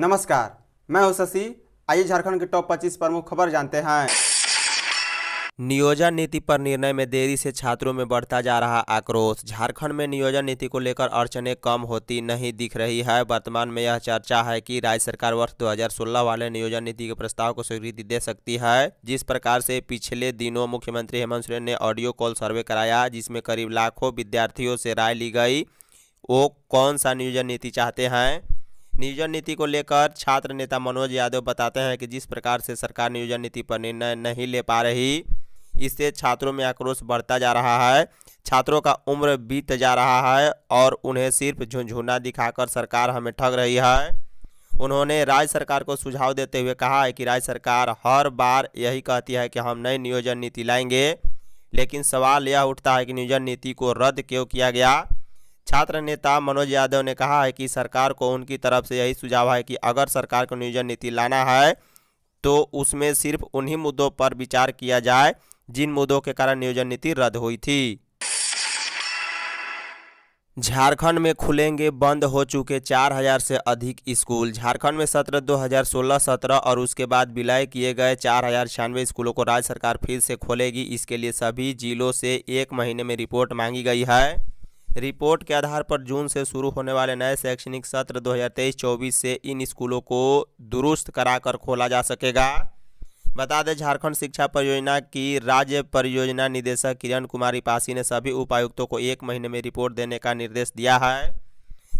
नमस्कार मैं हूं शशि आइए झारखंड के टॉप 25 प्रमुख खबर जानते हैं नियोजन नीति पर निर्णय में देरी से छात्रों में बढ़ता जा रहा आक्रोश झारखंड में नियोजन नीति को लेकर अड़चने कम होती नहीं दिख रही है वर्तमान में यह चर्चा है कि राज्य सरकार वर्ष 2016 वाले नियोजन नीति के प्रस्ताव को स्वीकृति दे सकती है जिस प्रकार से पिछले दिनों मुख्यमंत्री हेमंत सोरेन ने ऑडियो कॉल सर्वे कराया जिसमें करीब लाखों विद्यार्थियों से राय ली गई वो कौन सा नियोजन नीति चाहते हैं नियोजन नीति को लेकर छात्र नेता मनोज यादव बताते हैं कि जिस प्रकार से सरकार नियोजन नीति पर निर्णय नहीं ले पा रही इससे छात्रों में आक्रोश बढ़ता जा रहा है छात्रों का उम्र बीत जा रहा है और उन्हें सिर्फ झुंझुना दिखाकर सरकार हमें ठग रही है उन्होंने राज्य सरकार को सुझाव देते हुए कहा है कि राज्य सरकार हर बार यही कहती है कि हम नई नियोजन नीति लाएंगे लेकिन सवाल यह उठता है कि नियोजन नीति को रद्द क्यों किया गया छात्र नेता मनोज यादव ने कहा है कि सरकार को उनकी तरफ से यही सुझाव है कि अगर सरकार को नियोजन नीति लाना है तो उसमें सिर्फ उन्हीं मुद्दों पर विचार किया जाए जिन मुद्दों के कारण नियोजन नीति रद्द हुई थी झारखंड में खुलेंगे बंद हो चुके 4000 से अधिक स्कूल झारखंड में सत्र 2016 17 और उसके बाद विलय किए गए चार हजार स्कूलों को राज्य सरकार फिर से खोलेगी इसके लिए सभी जिलों से एक महीने में रिपोर्ट मांगी गई है रिपोर्ट के आधार पर जून से शुरू होने वाले नए शैक्षणिक सत्र 2023-24 से इन स्कूलों को दुरुस्त कराकर खोला जा सकेगा बता दें झारखंड शिक्षा परियोजना की राज्य परियोजना निदेशक किरण कुमारी पासी ने सभी उपायुक्तों को एक महीने में रिपोर्ट देने का निर्देश दिया है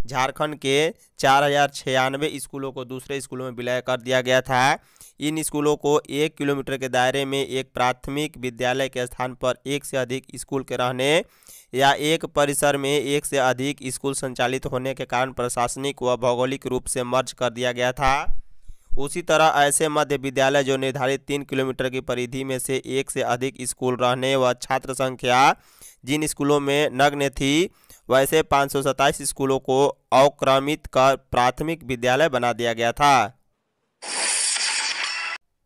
झारखंड के चार हज़ार छियानवे स्कूलों को दूसरे स्कूलों में विलय कर दिया गया था इन स्कूलों को एक किलोमीटर के दायरे में एक प्राथमिक विद्यालय के स्थान पर एक से अधिक स्कूल के रहने या एक परिसर में एक से अधिक स्कूल संचालित होने के कारण प्रशासनिक व भौगोलिक रूप से मर्ज कर दिया गया था उसी तरह ऐसे मध्य विद्यालय जो निर्धारित तीन किलोमीटर की परिधि में से एक से अधिक स्कूल रहने व छात्र संख्या जिन स्कूलों में नग्न थी वैसे पाँच स्कूलों को अवक्रमित कर प्राथमिक विद्यालय बना दिया गया था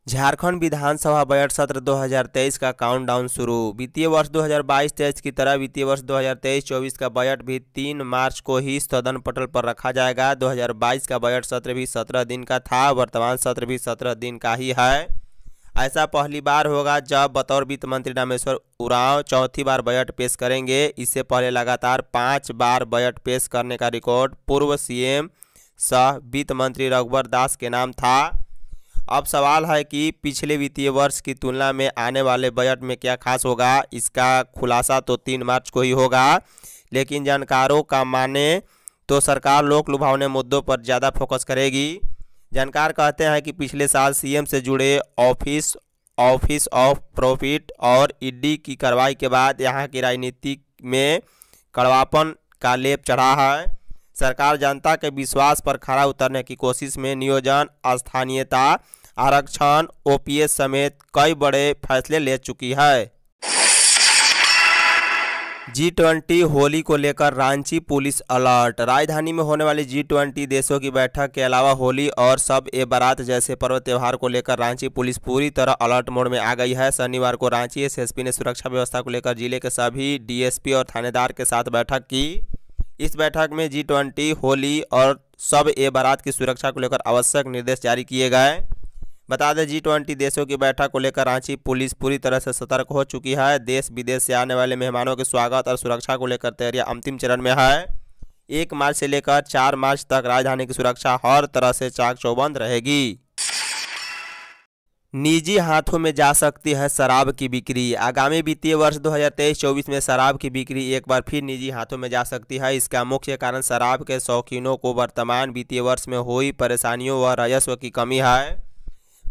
झारखंड विधानसभा बजट सत्र 2023 का काउंटडाउन शुरू वित्तीय वर्ष 2022-23 की तरह वित्तीय वर्ष 2023-24 का बजट भी 3 मार्च को ही सदन पटल पर रखा जाएगा 2022 का बजट सत्र भी 17 दिन का था वर्तमान सत्र भी 17 दिन का ही है ऐसा पहली बार होगा जब बतौर वित्त मंत्री रामेश्वर उरांव चौथी बार बजट पेश करेंगे इससे पहले लगातार पाँच बार बजट पेश करने का रिकॉर्ड पूर्व सीएम सह वित्त मंत्री रघुवर दास के नाम था अब सवाल है कि पिछले वित्तीय वर्ष की तुलना में आने वाले बजट में क्या खास होगा इसका खुलासा तो तीन मार्च को ही होगा लेकिन जानकारों का माने तो सरकार लोक लुभावने मुद्दों पर ज़्यादा फोकस करेगी जानकार कहते हैं कि पिछले साल सीएम से जुड़े ऑफिस ऑफिस ऑफ प्रॉफिट और ईडी की कार्रवाई के बाद यहाँ की राजनीति में कड़वापन का लेप चढ़ा है सरकार जनता के विश्वास पर खड़ा उतरने की कोशिश में नियोजन स्थानीयता आरक्षण ओपीएस समेत कई बड़े फैसले ले चुकी है जी ट्वेंटी होली को लेकर रांची पुलिस अलर्ट राजधानी में होने वाली जी ट्वेंटी देशों की बैठक के अलावा होली और सब ए बारात जैसे पर्व त्यौहार को लेकर रांची पुलिस पूरी तरह अलर्ट मोड में आ गई है शनिवार को रांची एसएसपी ने सुरक्षा व्यवस्था को लेकर जिले के सभी डीएसपी और थानेदार के साथ बैठक की इस बैठक में जी ट्वेंटी होली और सब ए बारात की सुरक्षा को लेकर आवश्यक निर्देश जारी किए गए बता दें जी ट्वेंटी देशों की बैठक को लेकर रांची पुलिस पूरी तरह से सतर्क हो चुकी है देश विदेश से आने वाले मेहमानों के स्वागत और सुरक्षा को लेकर तैयारियां अंतिम चरण में है एक मार्च से लेकर चार मार्च तक राजधानी की सुरक्षा हर तरह से चाक चौबंद रहेगी निजी हाथों में जा सकती है शराब की बिक्री आगामी वित्तीय वर्ष 2023-24 में शराब की बिक्री एक बार फिर निजी हाथों में जा सकती है इसका मुख्य कारण शराब के शौकीनों को वर्तमान वित्तीय वर्ष में हुई परेशानियों व राजस्व की कमी है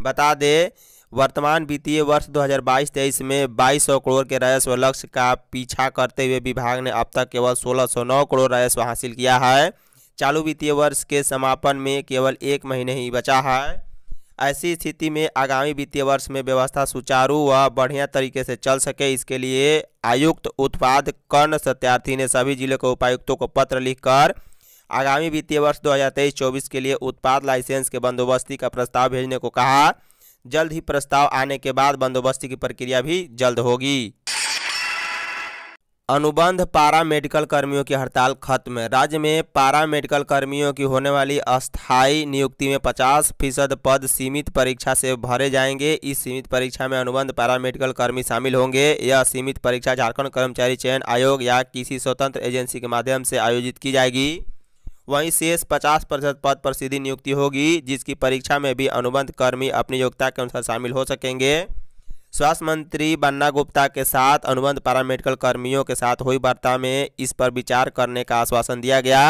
बता दें वर्तमान वित्तीय वर्ष 2022-23 में 2200 करोड़ के राजस्व लक्ष्य का पीछा करते हुए विभाग ने अब तक केवल 1609 करोड़ राजस्व हासिल किया है चालू वित्तीय वर्ष के समापन में केवल एक महीने ही बचा है ऐसी स्थिति में आगामी वित्तीय वर्ष में व्यवस्था सुचारू व बढ़िया तरीके से चल सके इसके लिए आयुक्त उत्पाद कर्ण सत्यार्थी ने सभी जिले के उपायुक्तों को पत्र लिखकर आगामी वित्तीय वर्ष 2023-24 के लिए उत्पाद लाइसेंस के बंदोबस्ती का प्रस्ताव भेजने को कहा जल्द ही प्रस्ताव आने के बाद बंदोबस्ती की प्रक्रिया भी जल्द होगी अनुबंध पारा मेडिकल कर्मियों की हड़ताल खत्म राज्य में पारा मेडिकल कर्मियों की होने वाली अस्थायी नियुक्ति में 50 फीसद पद सीमित परीक्षा से भरे जाएंगे इस सीमित परीक्षा में अनुबंध पारा मेडिकल कर्मी शामिल होंगे यह सीमित परीक्षा झारखंड कर्मचारी चयन आयोग या किसी स्वतंत्र एजेंसी के माध्यम से आयोजित की जाएगी वहीं शेष पचास प्रतिशत पद पर सीधी नियुक्ति होगी जिसकी परीक्षा में भी अनुबंध कर्मी अपनी योग्यता के अनुसार शामिल हो सकेंगे स्वास्थ्य मंत्री बन्ना गुप्ता के साथ अनुबंध पैरामेडिकल कर्मियों के साथ हुई वार्ता में इस पर विचार करने का आश्वासन दिया गया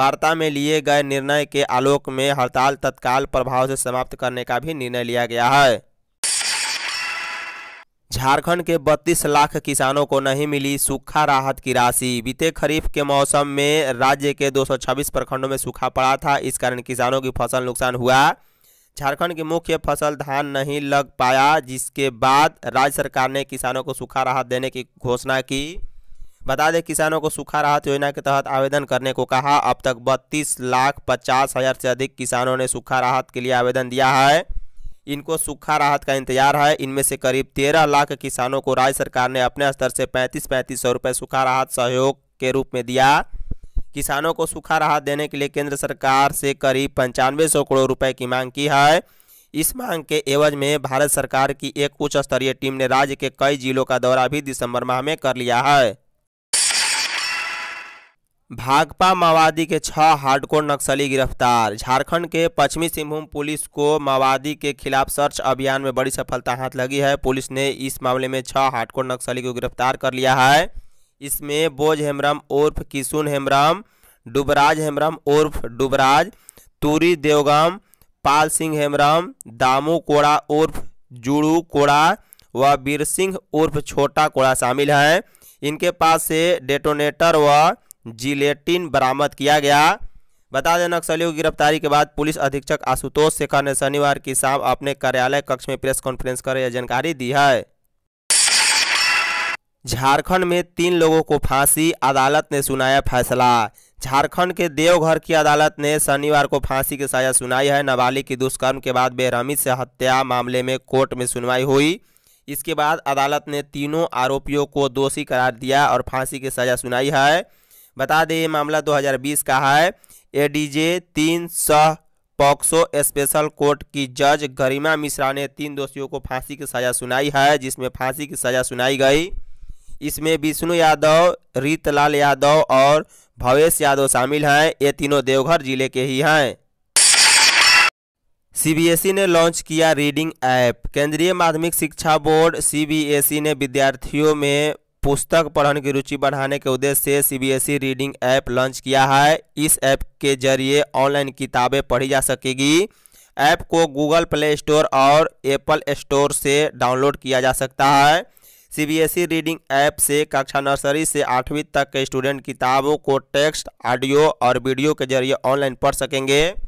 वार्ता में लिए गए निर्णय के आलोक में हड़ताल तत्काल प्रभाव से समाप्त करने का भी निर्णय लिया गया है झारखंड के 32 लाख किसानों को नहीं मिली सूखा राहत की राशि बीते खरीफ के मौसम में राज्य के 226 प्रखंडों में सूखा पड़ा था इस कारण किसानों की फसल नुकसान हुआ झारखंड की मुख्य फसल धान नहीं लग पाया जिसके बाद राज्य सरकार ने किसानों को सूखा राहत देने की घोषणा की बता दें किसानों को सूखा राहत योजना के तहत आवेदन करने को कहा अब तक बत्तीस लाख पचास हज़ार से अधिक किसानों ने सूखा राहत के लिए आवेदन दिया है इनको सूखा राहत का इंतजार है इनमें से करीब तेरह लाख किसानों को राज्य सरकार ने अपने स्तर से पैंतीस पैंतीस सौ रुपये सूखा राहत सहयोग के रूप में दिया किसानों को सूखा राहत देने के लिए केंद्र सरकार से करीब पंचानवे सौ करोड़ रुपए की मांग की है इस मांग के एवज में भारत सरकार की एक उच्च स्तरीय टीम ने राज्य के कई जिलों का दौरा भी दिसंबर माह में कर लिया है भाकपा माओवादी के छह हार्डकोर नक्सली गिरफ्तार झारखंड के पश्चिमी सिंहभूम पुलिस को माओवादी के खिलाफ सर्च अभियान में बड़ी सफलता हाथ लगी है पुलिस ने इस मामले में छह हार्डकोर नक्सली को गिरफ्तार कर लिया है इसमें बोझ हेमराम उर्फ किशुन हेमराम डुबराज हेमराम उर्फ डुबराज तूरी देवगाम पाल सिंह हेमराम दामू कोड़ा उर्फ जुड़ू कोड़ा व बीर सिंह उर्फ छोटा कोड़ा शामिल हैं इनके पास से डेटोनेटर व जिलेटिन बरामद किया गया बता दें नक्सलियों की गिरफ्तारी के बाद पुलिस अधीक्षक आशुतोष शेखर ने शनिवार की शाम अपने कार्यालय कक्ष में प्रेस कॉन्फ्रेंस कर यह जानकारी दी है झारखंड में तीन लोगों को फांसी अदालत ने सुनाया फैसला झारखंड के देवघर की अदालत ने शनिवार को फांसी की सजा सुनाई है नाबालिग की दुष्कर्म के बाद बेरहमी से हत्या मामले में कोर्ट में सुनवाई हुई इसके बाद अदालत ने तीनों आरोपियों को दोषी करार दिया और फांसी की सजा सुनाई है बता दें ये मामला 2020 का है एडीजे तीन सह पॉक्सो स्पेशल कोर्ट की जज गरिमा मिश्रा ने तीन दोषियों को फांसी की सज़ा सुनाई है जिसमें फांसी की सज़ा सुनाई गई इसमें विष्णु यादव रीतलाल यादव और भवेश यादव शामिल हैं ये तीनों देवघर जिले के ही हैं सी e ने लॉन्च किया रीडिंग ऐप केंद्रीय माध्यमिक शिक्षा बोर्ड सी e ने विद्यार्थियों में पुस्तक पढ़ने की रुचि बढ़ाने के उद्देश्य से सीबीएसई रीडिंग ऐप लॉन्च किया है इस ऐप के जरिए ऑनलाइन किताबें पढ़ी जा सकेगी ऐप को गूगल प्ले स्टोर और एप्पल स्टोर से डाउनलोड किया जा सकता है सीबीएसई रीडिंग ऐप से कक्षा नर्सरी से आठवीं तक के स्टूडेंट किताबों को टेक्स्ट ऑडियो और वीडियो के जरिए ऑनलाइन पढ़ सकेंगे